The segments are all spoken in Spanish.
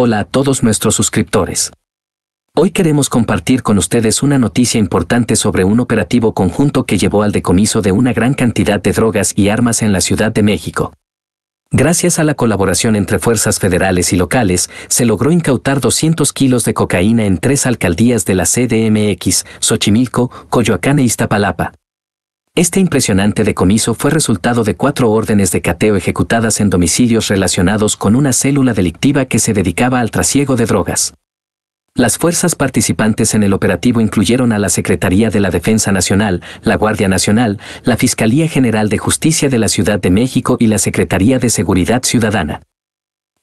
Hola a todos nuestros suscriptores. Hoy queremos compartir con ustedes una noticia importante sobre un operativo conjunto que llevó al decomiso de una gran cantidad de drogas y armas en la Ciudad de México. Gracias a la colaboración entre fuerzas federales y locales, se logró incautar 200 kilos de cocaína en tres alcaldías de la CDMX, Xochimilco, Coyoacán e Iztapalapa. Este impresionante decomiso fue resultado de cuatro órdenes de cateo ejecutadas en domicilios relacionados con una célula delictiva que se dedicaba al trasiego de drogas. Las fuerzas participantes en el operativo incluyeron a la Secretaría de la Defensa Nacional, la Guardia Nacional, la Fiscalía General de Justicia de la Ciudad de México y la Secretaría de Seguridad Ciudadana.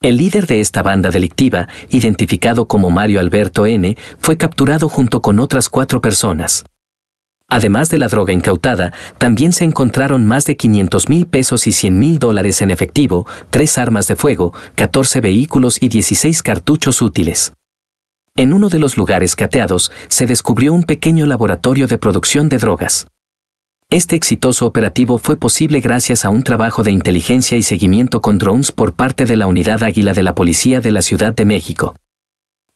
El líder de esta banda delictiva, identificado como Mario Alberto N., fue capturado junto con otras cuatro personas. Además de la droga incautada, también se encontraron más de 500 mil pesos y 100 mil dólares en efectivo, tres armas de fuego, 14 vehículos y 16 cartuchos útiles. En uno de los lugares cateados se descubrió un pequeño laboratorio de producción de drogas. Este exitoso operativo fue posible gracias a un trabajo de inteligencia y seguimiento con drones por parte de la Unidad Águila de la Policía de la Ciudad de México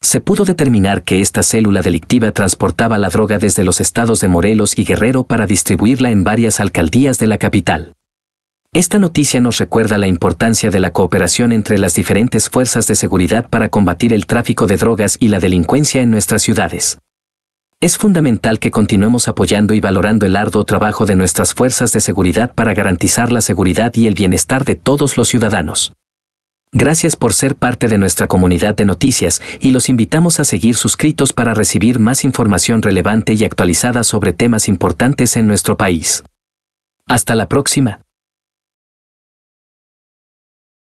se pudo determinar que esta célula delictiva transportaba la droga desde los estados de Morelos y Guerrero para distribuirla en varias alcaldías de la capital. Esta noticia nos recuerda la importancia de la cooperación entre las diferentes fuerzas de seguridad para combatir el tráfico de drogas y la delincuencia en nuestras ciudades. Es fundamental que continuemos apoyando y valorando el arduo trabajo de nuestras fuerzas de seguridad para garantizar la seguridad y el bienestar de todos los ciudadanos. Gracias por ser parte de nuestra comunidad de noticias y los invitamos a seguir suscritos para recibir más información relevante y actualizada sobre temas importantes en nuestro país. Hasta la próxima.